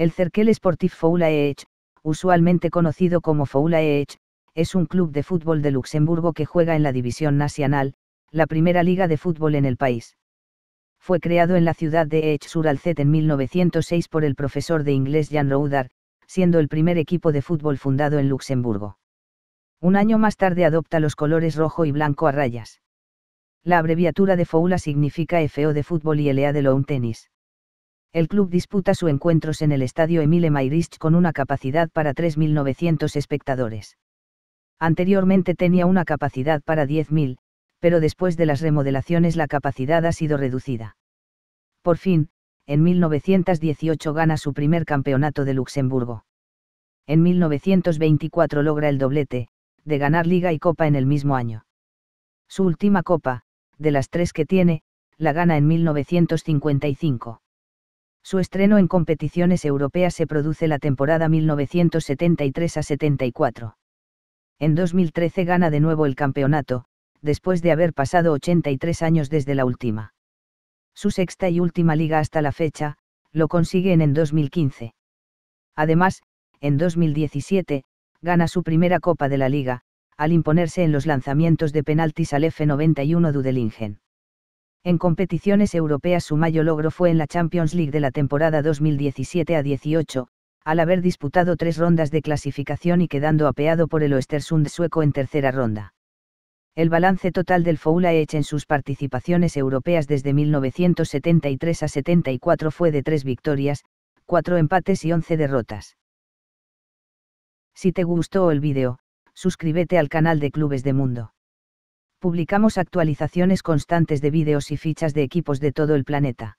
El Cerquel Sportif e H, usualmente conocido como Foulaech, es un club de fútbol de Luxemburgo que juega en la División Nacional, la primera liga de fútbol en el país fue creado en la ciudad de esch sur en 1906 por el profesor de inglés Jan Roudar, siendo el primer equipo de fútbol fundado en Luxemburgo. Un año más tarde adopta los colores rojo y blanco a rayas. La abreviatura de FOULA significa FO de fútbol y LA de lawn tenis. El club disputa sus encuentros en el estadio Emile Mayrist con una capacidad para 3.900 espectadores. Anteriormente tenía una capacidad para 10.000, pero después de las remodelaciones la capacidad ha sido reducida. Por fin, en 1918 gana su primer campeonato de Luxemburgo. En 1924 logra el doblete, de ganar liga y copa en el mismo año. Su última copa, de las tres que tiene, la gana en 1955. Su estreno en competiciones europeas se produce la temporada 1973 a 74. En 2013 gana de nuevo el campeonato, después de haber pasado 83 años desde la última su sexta y última liga hasta la fecha, lo consiguen en 2015. Además, en 2017, gana su primera Copa de la Liga, al imponerse en los lanzamientos de penaltis al F91 Dudelingen. En competiciones europeas su mayor logro fue en la Champions League de la temporada 2017 a 18, al haber disputado tres rondas de clasificación y quedando apeado por el Östersund sueco en tercera ronda. El balance total del hecho en sus participaciones europeas desde 1973 a 74 fue de 3 victorias, 4 empates y 11 derrotas. Si te gustó el vídeo, suscríbete al canal de Clubes de Mundo. Publicamos actualizaciones constantes de vídeos y fichas de equipos de todo el planeta.